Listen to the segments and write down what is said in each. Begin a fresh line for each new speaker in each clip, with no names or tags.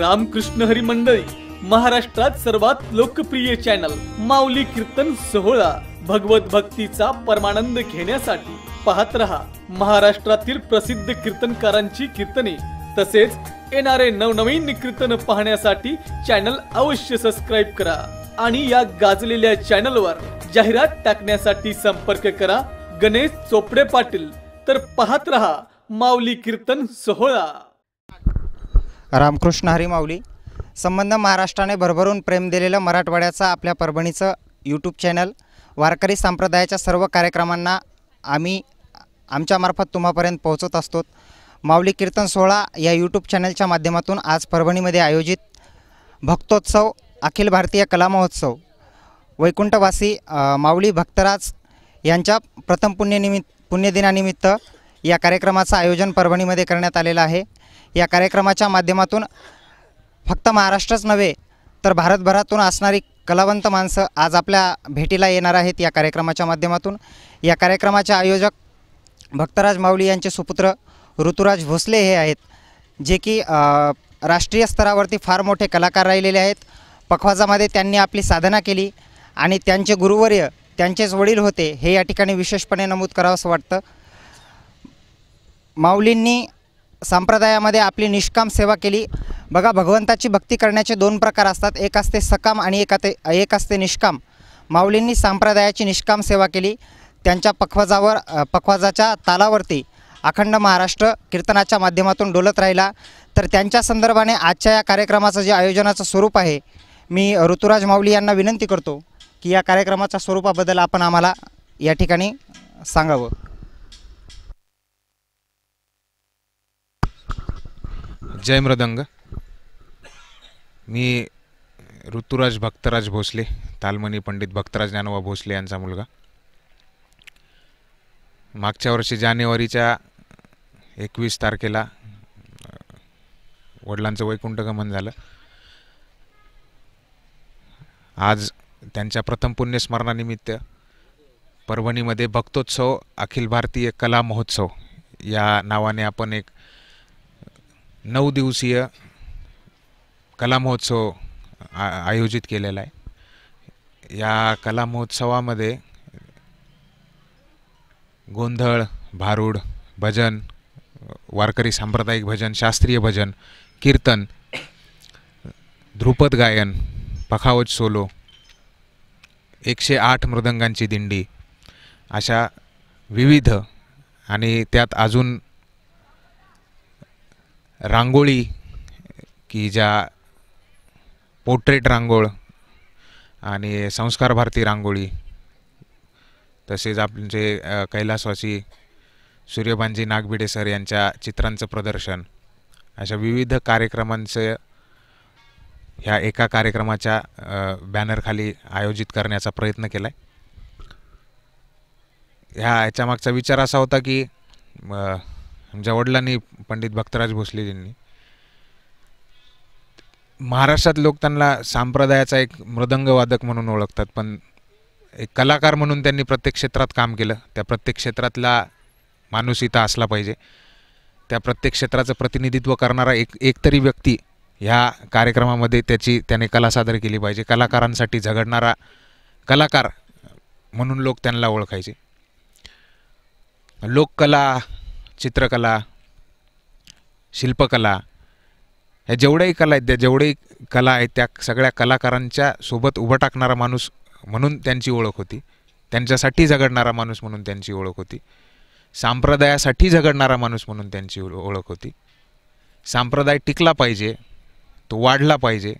रामकृष्ण हरी मंडळी महाराष्ट्रात सर्वात लोकप्रिय चॅनल माऊली कीर्तन सोहळा भगवत भक्तीचा परमानंद घेण्यासाठी पाहत रहा महाराष्ट्रातील प्रसिद्ध कीर्तनकारांची कीर्तने तसेच येणारे नवनवीन कीर्तन पाहण्यासाठी चॅनल अवश्य सबस्क्राईब करा आणि या गाजलेल्या चॅनलवर जाहिरात टाकण्यासाठी संपर्क करा गणेश चोपडे पाटील तर पाहत रहा माऊली कीर्तन सोहळा रामकृष्ण हरी माऊली संबंध महाराष्ट्राने भरभरून प्रेम दिलेलं मराठवाड्याचं आपल्या परभणीचं यूट्यूब चॅनल वारकरी संप्रदायाच्या सर्व कार्यक्रमांना आम्ही आमच्यामार्फत तुम्हापर्यंत पोहोचत असतो माऊली कीर्तन सोहळा या यूट्यूब चॅनलच्या माध्यमातून आज परभणीमध्ये आयोजित भक्तोत्सव अखिल भारतीय कला महोत्सव वैकुंठवासी माऊली भक्तराज यांच्या प्रथम पुण्यनिमित्त पुण्यदिनानिमित्त या कार्यक्रमाचं आयोजन परभणीमध्ये करण्यात आलेलं आहे या कार्यक्रमाच्या माध्यमातून फक्त महाराष्ट्रच नव्हे तर भारतभरातून असणारी कलावंत माणसं आज आपल्या भेटीला येणार आहेत या कार्यक्रमाच्या माध्यमातून या कार्यक्रमाचे आयोजक भक्तराज माऊली यांचे सुपुत्र ऋतुराज भोसले हे आहेत जे की राष्ट्रीय स्तरावरती फार मोठे कलाकार राहिलेले आहेत पखवाजामध्ये त्यांनी आपली साधना केली आणि त्यांचे गुरुवर्य त्यांचेच वडील होते हे या ठिकाणी विशेषपणे नमूद असं वाटतं माऊलींनी संप्रदायामध्ये आपली निष्काम सेवा केली बघा भगवंताची भक्ती करण्याचे दोन प्रकार असतात एक असते सकाम आणि एक ते एक असते निष्काम माऊलींनी संप्रदायाची निष्काम सेवा केली त्यांच्या पखवाजावर पखवाजाच्या तालावरती अखंड महाराष्ट्र कीर्तनाच्या माध्यमातून डोलत राहिला तर त्यांच्या संदर्भाने आजच्या या कार्यक्रमाचं जे आयोजनाचं स्वरूप आहे मी ऋतुराज माऊली यांना विनंती करतो की या कार्यक्रमाच्या स्वरूपाबद्दल आपण आम्हाला या ठिकाणी सांगावं
जय मृदंग मी ऋतुराज भक्तराज भोसले तालमणी पंडित भक्तराज ज्ञानोबा भोसले यांचा मुलगा मागच्या वर्षी जानेवारीच्या एकवीस तारखेला वडिलांचं वैकुंठगमन झालं आज त्यांच्या प्रथम पुण्यस्मरणानिमित्त परभणीमध्ये भक्तोत्सव अखिल भारतीय कला महोत्सव या नावाने आपण एक नऊ दिवसीय कला महोत्सव आयोजित केलेला आहे या कला महोत्सवामध्ये गोंधळ भारूड भजन वारकरी सांप्रदायिक भजन शास्त्रीय भजन कीर्तन ध्रुपद गायन पखावज सोलो एकशे आठ मृदंगांची दिंडी अशा विविध आणि त्यात अजून रांगोळी की ज्या पोर्ट्रेट रांगोळ आणि संस्कार भारती रांगोळी तसेच आपले कैलासवासी सूर्यभांजी नागबिडे सर यांच्या चित्रांचं प्रदर्शन अशा विविध कार्यक्रमांचं ह्या एका कार्यक्रमाच्या बॅनरखाली आयोजित करण्याचा प्रयत्न केला आहे ह्या याच्यामागचा विचार असा होता की आमच्या वडिलांनी पंडित भक्तराज भोसले यांनी महाराष्ट्रात लोक त्यांना सांप्रदायाचा एक मृदंगवादक म्हणून ओळखतात पण एक कलाकार म्हणून त्यांनी प्रत्येक क्षेत्रात काम केलं त्या प्रत्येक क्षेत्रातला माणूस इथं असला पाहिजे त्या प्रत्येक क्षेत्राचं प्रतिनिधित्व करणारा एक एकतरी व्यक्ती ह्या कार्यक्रमामध्ये त्याची त्याने कला सादर केली पाहिजे कलाकारांसाठी झगडणारा कलाकार म्हणून लोक त्यांना ओळखायचे लोककला चित्रकला शिल्पकला ह्या जेवढ्याही कला आहेत त्या जेवढ्याही कला आहेत त्या सगळ्या कलाकारांच्या सोबत उभं टाकणारा माणूस म्हणून त्यांची ओळख होती त्यांच्यासाठी झगडणारा माणूस म्हणून त्यांची ओळख होती सांप्रदायासाठी झगडणारा माणूस म्हणून त्यांची ओळख होती सांप्रदाय टिकला पाहिजे तो वाढला पाहिजे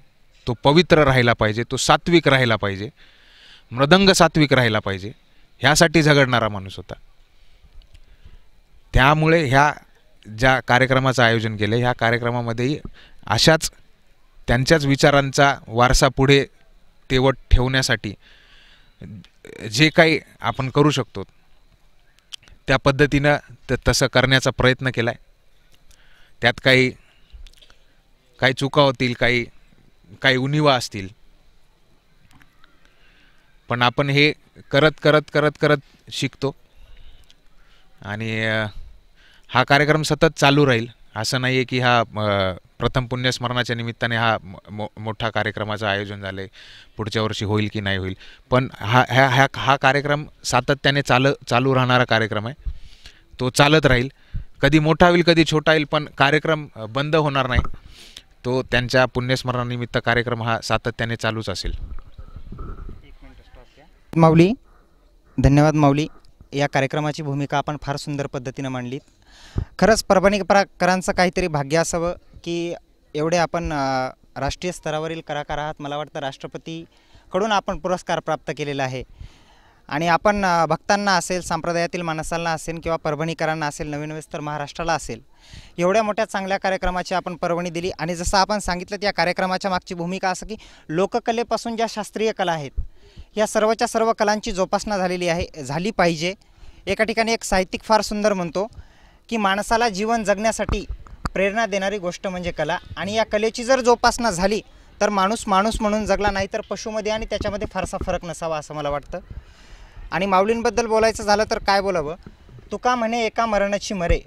तो पवित्र राहिला पाहिजे तो सात्विक राहिला पाहिजे मृदंग सात्विक राहिला पाहिजे ह्यासाठी झगडणारा माणूस होता त्यामुळे ह्या ज्या कार्यक्रमाचं आयोजन केलं ह्या कार्यक्रमामध्येही अशाच त्यांच्याच विचारांचा वारसा पुढे तेवट ठेवण्यासाठी जे काही आपण करू शकतो त्या पद्धतीनं त तसं करण्याचा प्रयत्न केला आहे त्यात काही काही चुका होतील काही काही उणिवा असतील पण आपण हे करत करत करत करत शिकतो आणि हा कार्यक्रम सतत चालू राहील असं नाही आहे की हा प्रथम पुण्यस्मरणाच्या निमित्ताने हा मो मोठा कार्यक्रमाचं आयोजन झालं आहे पुढच्या वर्षी होईल की नाही होईल पण हा ह्या ह्या हा कार्यक्रम सातत्याने चाल चालू राहणारा कार्यक्रम आहे तो चालत राहील कधी मोठा होईल कधी छोटा येईल पण कार्यक्रम बंद होणार नाही तो त्यांच्या पुण्यस्मरणानिमित्त कार्यक्रम हा सातत्याने चालूच असेल
माऊली धन्यवाद माऊली या कार्यक्रमाची भूमिका आपण फार सुंदर पद्धतीनं मांडली खरंच परभणीकरांचं काहीतरी भाग्य असावं की एवढे आपण राष्ट्रीय स्तरावरील कलाकार आहात मला वाटतं राष्ट्रपतीकडून आपण पुरस्कार प्राप्त केलेला आहे आणि आपण भक्तांना असेल संप्रदायातील माणसांना असेल किंवा परभणीकरांना असेल नवीन तर महाराष्ट्राला असेल एवढ्या मोठ्या चांगल्या कार्यक्रमाची आपण परवणी दिली आणि जसं आपण सांगितलं त्या कार्यक्रमाच्या मागची भूमिका असं की लोककलेपासून ज्या शास्त्रीय कला आहेत या सर्वच्या सर्व कलांची जोपासना झालेली आहे झाली पाहिजे एका ठिकाणी एक साहित्यिक फार सुंदर म्हणतो की माणसाला जीवन जगण्यासाठी प्रेरणा देणारी गोष्ट म्हणजे कला आणि या कलेची जर जोपासना झाली तर माणूस माणूस म्हणून जगला नाही तर पशुमध्ये आणि त्याच्यामध्ये फारसा फरक नसावा असं मला वाटतं आणि माऊलींबद्दल बोलायचं झालं तर काय बोलावं तुका म्हणे एका मरणाची मरे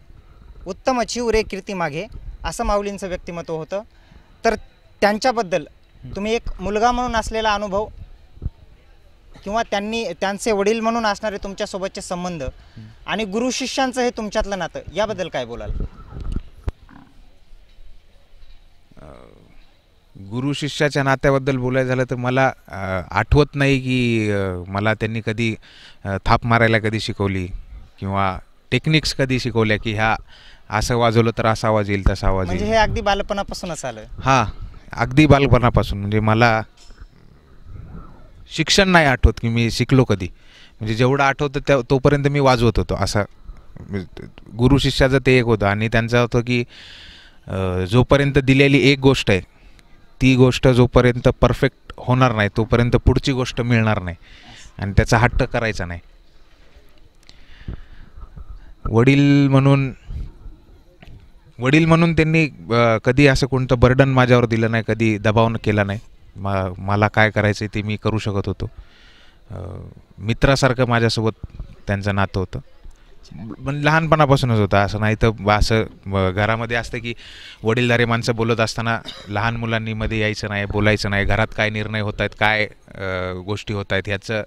उत्तमची उरे कीर्ती मागे असं माऊलींचं व्यक्तिमत्व होतं तर त्यांच्याबद्दल तुम्ही एक मुलगा म्हणून असलेला अनुभव किंवा त्यांनी त्यांचे वडील म्हणून असणारे तुमच्यासोबतचे संबंध आणि गुरु शिष्यांचं हे तुमच्यातलं नातं याबद्दल काय बोलाल
गुरु शिष्याच्या नात्याबद्दल बोलायचं झालं तर मला आठवत नाही की मला त्यांनी कधी थाप मारायला कधी शिकवली किंवा टेक्निक्स कधी शिकवल्या की ह्या असं वाजवलं तर असा आवाज येईल तसा आवाज म्हणजे हे
अगदी बालपणापासूनच आलं
हां अगदी बालपणापासून म्हणजे मला शिक्षण नाही आठवत की मी शिकलो कधी म्हणजे जेवढं आठवतं त्या तोपर्यंत मी वाजवत होतो असा म्हणजे गुरु शिष्याचं ते एक होतं आणि त्यांचा होतं की जोपर्यंत दिलेली एक गोष्ट आहे ती गोष्ट जोपर्यंत परफेक्ट होणार नाही तोपर्यंत पुढची गोष्ट मिळणार नाही आणि त्याचा हट्ट करायचा नाही वडील म्हणून वडील म्हणून त्यांनी कधी असं कोणतं बर्डन माझ्यावर दिलं नाही कधी दबाव केला नाही मा मला काय करायचं ते मी करू शकत होतो मित्रासारखं माझ्यासोबत त्यांचं नातं होतं पण लहानपणापासूनच होतं असं नाही तर असं घरामध्ये असतं की वडीलधारे माणसं बोलत असताना लहान मुलांनी मध्ये यायचं नाही बोलायचं नाही घरात काय निर्णय होत आहेत काय गोष्टी होत आहेत ह्याचं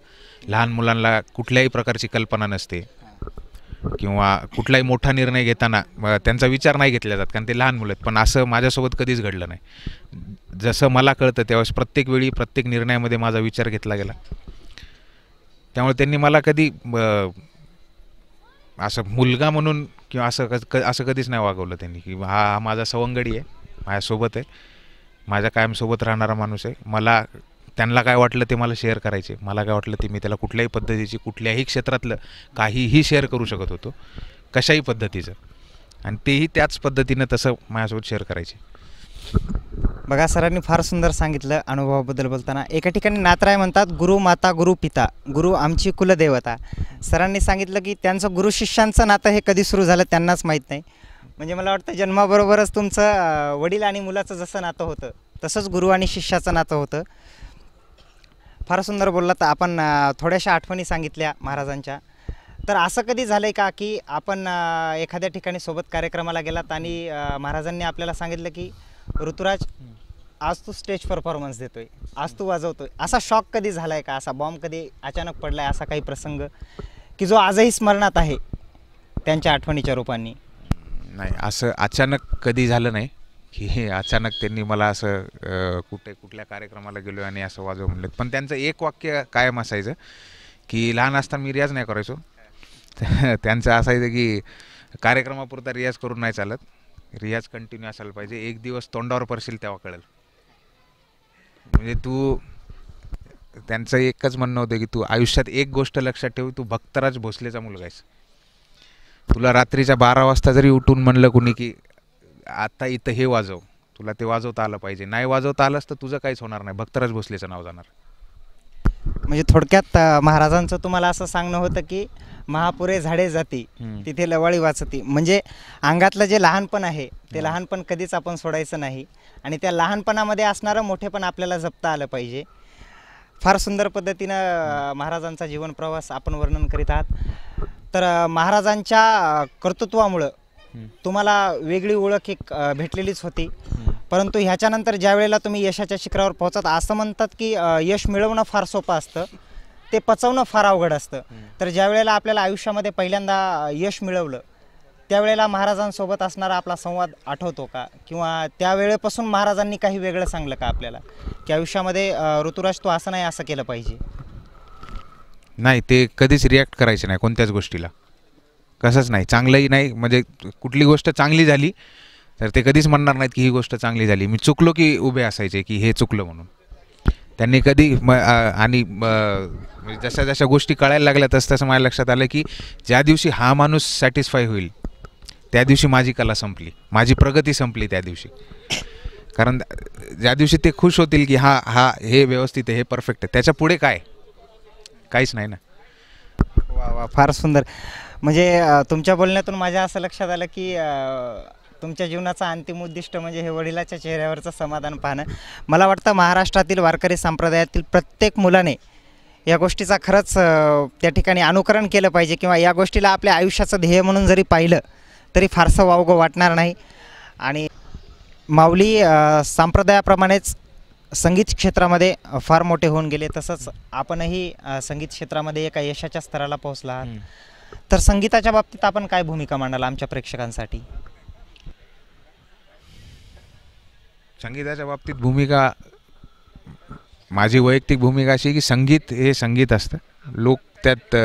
लहान मुलांना कुठल्याही प्रकारची कल्पना नसते किंवा कुठलाही मोठा निर्णय घेताना त्यांचा विचार नाही घेतला जात कारण ते लहान मुलं आहेत पण असं माझ्यासोबत कधीच घडलं नाही जसं मला कळतं त्यावेळेस प्रत्येक वेळी प्रत्येक निर्णयामध्ये माझा विचार घेतला गेला त्यामुळे त्यांनी मला कधी असं मुलगा म्हणून किंवा असं क असं कधीच नाही वागवलं त्यांनी की हा माझा सवंगडी आहे माझ्यासोबत आहे माझ्या कायमसोबत राहणारा माणूस आहे मला त्यांना काय वाटलं ते मला शेअर करायचे मला काय वाटलं ते मी त्याला कुठल्याही पद्धतीची कुठल्याही क्षेत्रातलं काहीही शेअर करू शकत होतो कशाही पद्धतीचं आणि तेही त्याच पद्धतीनं तसं माझ्यासोबत शेअर करायचे
बघा सरांनी फार सुंदर सांगितलं अनुभवाबद्दल बोलताना एका ठिकाणी नातराय म्हणतात गुरु माता गुरु पिता गुरु आमची कुलदेवता सरांनी सांगितलं की त्यांचं गुरु शिष्यांचं नातं हे कधी सुरू झालं त्यांनाच माहीत नाही म्हणजे मला वाटतं जन्माबरोबरच तुमचं वडील आणि मुलाचं जसं नातं होतं तसंच गुरु आणि शिष्याचं नातं होतं फार सुंदर बोललात आपण थोड्याशा आठवणी सांगितल्या महाराजांच्या तर असं कधी झालं आहे का की आपण एखाद्या ठिकाणी सोबत कार्यक्रमाला गेलात आणि महाराजांनी आपल्याला सांगितलं की ऋतुराज आज तू स्टेज परफॉर्मन्स देतोय आज तू वाजवतोय असा शॉक कधी झाला आहे का असा बॉम्ब कधी अचानक पडला आहे असा काही प्रसंग की जो आजही स्मरणात आहे त्यांच्या आठवणीच्या
रूपांनी नाही असं अचानक कधी झालं नाही की अचानक त्यांनी मला असं कुठे कुठल्या कार्यक्रमाला गेलो आणि असं वाजव म्हणलं पण त्यांचं एक वाक्य कायम असायचं की लहान असताना मी रियाज नाही करायचो त्यांचं असायचं की कार्यक्रमापुरता रियाज करून नाही चालत रियाज कंटिन्यू असायला पाहिजे एक दिवस तोंडावर पडशील तेव्हा कळेल म्हणजे तू त्यांचं एकच म्हणणं होतं की तू आयुष्यात एक गोष्ट लक्षात ठेव तू भक्तराज भोसलेचा मुलगा आहेस तुला रात्रीच्या बारा वाजता जरी उठून म्हणलं कुणी की आत्ता इथं हे वाजव तुला ते वाजवता आलं पाहिजे नाही वाजवता आलंस तर तुझं काहीच होणार नाही भक्तराज भोसलेचं नाव जाणार म्हणजे थोडक्यात
महाराजांचं तुम्हाला असं सांगणं होतं की महापुरे झाडे जाती तिथे लवाळी वाचती म्हणजे अंगातलं जे लहानपण आहे ते लहानपण कधीच आपण सोडायचं नाही आणि त्या लहानपणामध्ये असणारं मोठेपण आपल्याला जपता आलं पाहिजे फार सुंदर पद्धतीनं महाराजांचा जीवन प्रवास आपण वर्णन करीत आहात तर महाराजांच्या कर्तृत्वामुळं तुम्हाला वेगळी ओळख एक भेटलेलीच होती परंतु ह्याच्यानंतर ज्या वेळेला तुम्ही यशाच्या शिखरावर पोहोचत असं म्हणतात की यश मिळवणं फार सोपं असतं ते पचवणं फार अवघड असतं तर ज्या वेळेला आपल्याला आयुष्यामध्ये पहिल्यांदा यश मिळवलं त्यावेळेला महाराजांसोबत असणारा आपला संवाद आठवतो का किंवा त्यावेळेपासून महाराजांनी काही वेगळं सांगलं का आपल्याला की आयुष्यामध्ये ऋतुराज तू असं नाही असं केलं पाहिजे
नाही ते कधीच रिॲक्ट करायचे नाही कोणत्याच गोष्टीला कसंच नाही चांगलंही नाही म्हणजे कुठली गोष्ट चांगली झाली तर ते कधीच म्हणणार नाहीत की ही गोष्ट चांगली झाली मी चुकलो की उभे असायचे की हे चुकलं म्हणून त्यांनी कधी म आणि म्हणजे जशा जशा गोष्टी कळायला लागल्या तसं तसं माझ्या लक्षात आलं की ज्या दिवशी हा माणूस सॅटिस्फाय होईल त्या दिवशी माझी कला संपली माझी प्रगती संपली त्या दिवशी कारण ज्या दिवशी ते खुश होतील की हा हा हे व्यवस्थित आहे हे परफेक्ट आहे त्याच्या पुढे काय काहीच नाही ना
वा वा फार सुंदर म्हणजे तुमच्या बोलण्यातून माझ्या असं लक्षात आलं की तुमच्या जीवनाचं अंतिम उद्दिष्ट म्हणजे हे वडिलाच्या चेहऱ्यावरचं समाधान पाहणं मला वाटतं महाराष्ट्रातील वारकरी संप्रदायातील प्रत्येक मुलाने या गोष्टीचा खरंच त्या ठिकाणी अनुकरण केलं पाहिजे किंवा या गोष्टीला आपल्या आयुष्याचं ध्येय म्हणून जरी पाहिलं तरी फारसं वावगं वाटणार नाही आणि माऊली संप्रदायाप्रमाणेच संगीत क्षेत्रामध्ये फार मोठे होऊन गेले तसंच आपणही संगीत क्षेत्रामध्ये एका यशाच्या स्तराला पोहोचला आहात तर संगीताच्या बाबतीत आपण काय भूमिका मांडाल आमच्या प्रेक्षकांसाठी संगीताच्या बाबतीत
भूमिका माझी वैयक्तिक भूमिका अशी की संगीत हे संगीत असतं लोक त्यात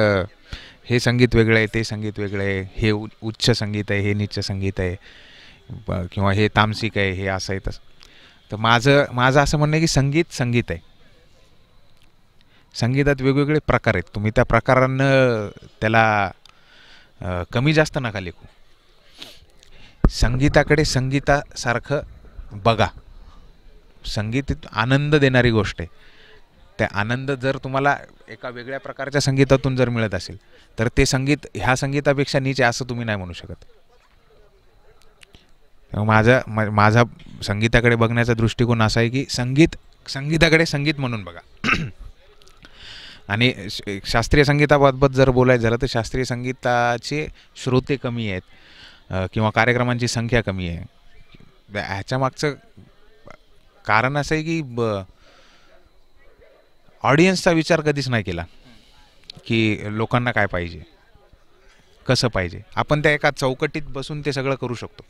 हे संगीत वेगळं आहे ते संगीत वेगळं आहे हे उच्च संगीत आहे हे निच्च संगीत आहे किंवा हे तामसिक आहे हे असं आहे तसं तर माझं माझं असं म्हणणं आहे की संगीत संगीत आहे संगीतात वेगवेगळे प्रकार आहेत तुम्ही त्या प्रकारांना त्याला कमी जास्त नका लेखू संगीताकडे संगीतासारखं बघा संगीत आनंद देणारी गोष्ट आहे त्या आनंद जर तुम्हाला एका वेगळ्या प्रकारच्या संगीतातून जर मिळत असेल तर ते संगीत ह्या संगीतापेक्षा नीचे असं तुम्ही नाही म्हणू शकत माझा माझा संगीताकडे बघण्याचा दृष्टिकोन असा आहे की संगीत संगीताकडे संगीत म्हणून बघा आणि शास्त्रीय संगीताबाबत जर बोलायचं झालं तर शास्त्रीय संगीताचे श्रोते कमी आहेत किंवा कार्यक्रमांची संख्या कमी आहे ह्याच्यामागचं कारण असं आहे की ब ऑडियन्सचा विचार कधीच नाही केला की लोकांना काय पाहिजे कसं पाहिजे आपण त्या एका चौकटीत बसून ते सगळं करू शकतो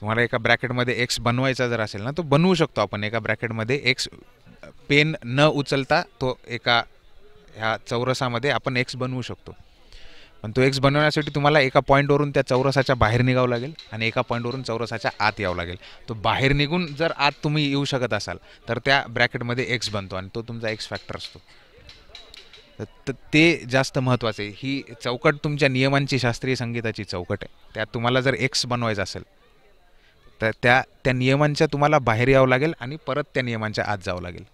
तुम्हाला एका ब्रॅकेटमध्ये एक्स बनवायचा जर असेल ना तो बनवू शकतो आपण एका ब्रॅकेटमध्ये एक्स पेन न उचलता तो एका ह्या चौरसामध्ये आपण एक्स बनवू शकतो पण तो एक्स बनवण्यासाठी तुम्हाला एका पॉईंटवरून त्या चौरसाच्या बाहेर निघावं लागेल आणि एका पॉईंटवरून चौरसाच्या आत यावं लागेल तो बाहेर निघून जर आत तुम्ही येऊ शकत असाल तर त्या ब्रॅकेटमध्ये एक्स बनतो आणि तो तुमचा एक्स फॅक्टर असतो तर ते जास्त महत्त्वाचे आहे ही चौकट तुमच्या नियमांची शास्त्रीय संगीताची चौकट आहे त्यात तुम्हाला जर एक्स बनवायचं असेल तर त्या त्या नियमांच्या तुम्हाला बाहेर यावं लागेल आणि परत त्या नियमांच्या आत जावं लागेल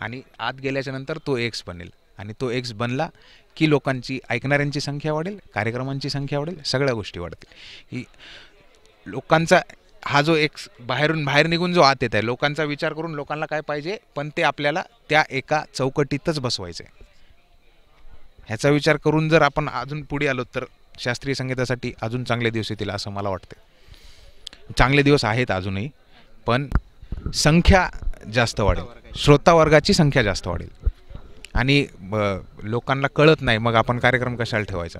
आणि आत गेल्याच्यानंतर तो एक्स बनेल आणि तो एक्स बनला की लोकांची ऐकणाऱ्यांची संख्या वाढेल कार्यक्रमांची संख्या वाढेल सगळ्या गोष्टी वाढतील ही लोकांचा हा जो एक्स बाहेरून बाहेर निघून जो आत येत आहे लोकांचा विचार करून लोकांना काय पाहिजे पण ते आपल्याला त्या एका चौकटीतच बसवायचं आहे ह्याचा विचार करून जर आपण अजून पुढे आलो तर शास्त्रीय संगीतासाठी अजून चांगले दिवस येतील असं मला वाटते चांगले दिवस आहेत अजूनही पण संख्या जास्त वाढेल श्रोतावर्गाची संख्या जास्त वाढेल आणि लोकांना कळत नाही मग आपण कार्यक्रम कशाला ठेवायचा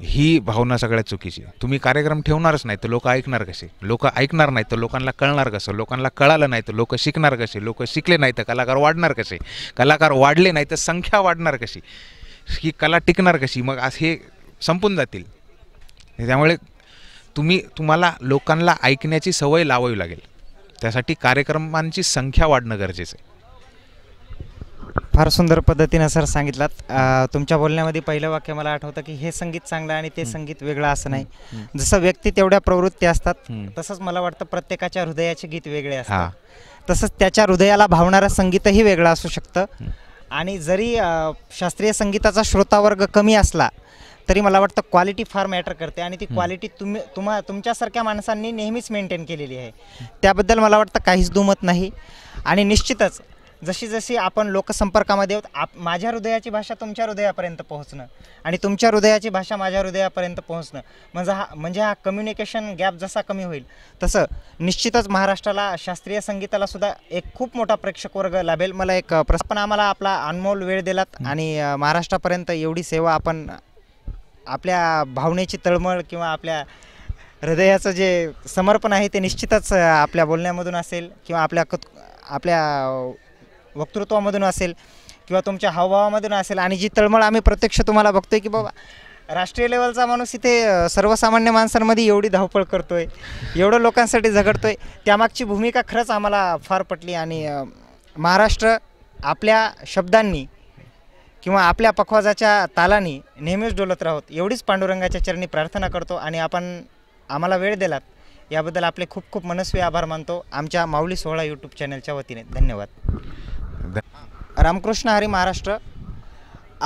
ही भावना सगळ्यात चुकीची तुम्ही कार्यक्रम ठेवणारच नाही तर लोक ऐकणार कसे लोक ऐकणार नाही तर लोकांना कळणार कसं लोकांना कळालं नाही तर लोक शिकणार कसे लोक शिकले नाही तर कलाकार वाढणार कसे कलाकार वाढले नाही तर संख्या वाढणार कशी ही कला टिकणार कशी मग आज हे संपून जातील त्यामुळे तुम्ही तुम्हाला लोकांना ऐकण्याची सवय लावावी लागेल त्यासाठी कार्यक्रमांची संख्या वाढणं गरजेचं आहे
फार सुंदर पद्धतीनं सर सांगितलात तुमच्या बोलण्यामध्ये पहिलं वाक्य मला आठवतं की हे संगीत चांगलं आणि ते संगीत वेगळं असं नाही जसं व्यक्ती तेवढ्या प्रवृत्ती असतात तसंच मला वाटतं प्रत्येकाच्या हृदयाचे गीत वेगळे असतात तसंच त्याच्या हृदयाला भावणारं संगीतही वेगळं असू शकतं आणि जरी शास्त्रीय संगीताचा श्रोतावर्ग कमी असला तरी मला वाटतं क्वालिटी फार मॅटर करते आणि ती क्वालिटी तुम्ही तुम्हा तुमच्यासारख्या माणसांनी नेहमीच मेंटेन केलेली आहे त्याबद्दल मला वाटतं काहीच दुमत नाही आणि निश्चितच जशी जशी आपण लोकसंपर्कामध्ये आहोत आप माझ्या हृदयाची भाषा तुमच्या हृदयापर्यंत पोहोचणं आणि तुमच्या हृदयाची भाषा माझ्या हृदयापर्यंत पोहोचणं म्हणजे हा म्हणजे हा कम्युनिकेशन गॅप जसा कमी होईल तसं निश्चितच महाराष्ट्राला शास्त्रीय संगीताला सुद्धा एक खूप मोठा प्रेक्षक वर्ग लाभेल मला एक प्रस्तापना आम्हाला आपला अनमोल वेळ दिलात आणि महाराष्ट्रापर्यंत एवढी सेवा आपण आपल्या भावनेची तळमळ किंवा आपल्या हृदयाचं जे समर्पण आहे ते निश्चितच आपल्या बोलण्यामधून असेल किंवा आपल्या कत आपल्या वक्तृत्वामधून असेल किंवा तुमच्या हावभावामधून असेल आणि जी तळमळ आम्ही प्रत्यक्ष तुम्हाला बघतोय की बाबा राष्ट्रीय लेवलचा माणूस इथे सर्वसामान्य माणसांमध्ये एवढी धावपळ करतोय एवढं लोकांसाठी झगडतोय त्यामागची भूमिका खरंच आम्हाला फार पटली आणि महाराष्ट्र आपल्या शब्दांनी किंवा आपल्या पखवाजाच्या तालाने नेहमीच डोलत राहोत एवढीच पांडुरंगाच्या चरणी प्रार्थना करतो आणि आपण आम्हाला वेळ दिलात याबद्दल आपले खूप खूप मनस्वी आभार मानतो आमच्या माऊली सोहळा यूट्यूब चॅनलच्या वतीने धन्यवाद रामकृष्ण हरी महाराष्ट्र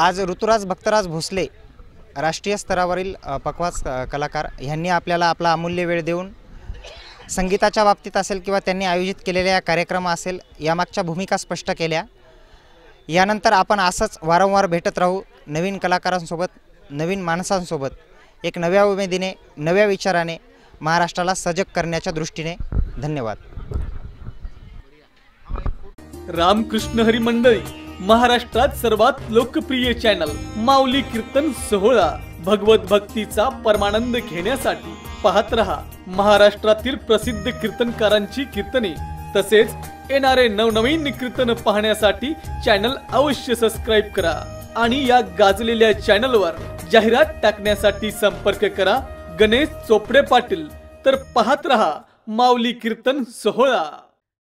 आज ऋतुराज भक्तराज भोसले राष्ट्रीय स्तरावरील पखवाज कलाकार ह्यांनी आपल्याला आपला अमूल्य वेळ देऊन संगीताच्या बाबतीत असेल किंवा त्यांनी आयोजित केलेल्या कार्यक्रम असेल यामागच्या भूमिका स्पष्ट केल्या यानंतर आपण असंच वारंवार भेटत राहू नवीन कलाकारांसोबत नवीन माणसांसोबत एक नव्या उमेदीने नव्या विचाराने महाराष्ट्राला सजग करण्याच्या दृष्टीने धन्यवाद रामकृष्ण हरी मंडळी महाराष्ट्रात सर्वात लोकप्रिय चॅनल माऊली कीर्तन सोहळा भगवत भक्तीचा परमानंद घेण्यासाठी पाहत रहा महाराष्ट्रातील प्रसिद्ध कीर्तनकारांची कीर्तने तसेच येणारे नवनवीन कीर्तन पाहण्यासाठी चॅनल अवश्य सबस्क्राईब करा आणि या गाजलेल्या चॅनलवर जाहिरात टाकण्यासाठी संपर्क करा गणेश चोपडे पाटील तर पाहत रहा माऊली कीर्तन सोहळा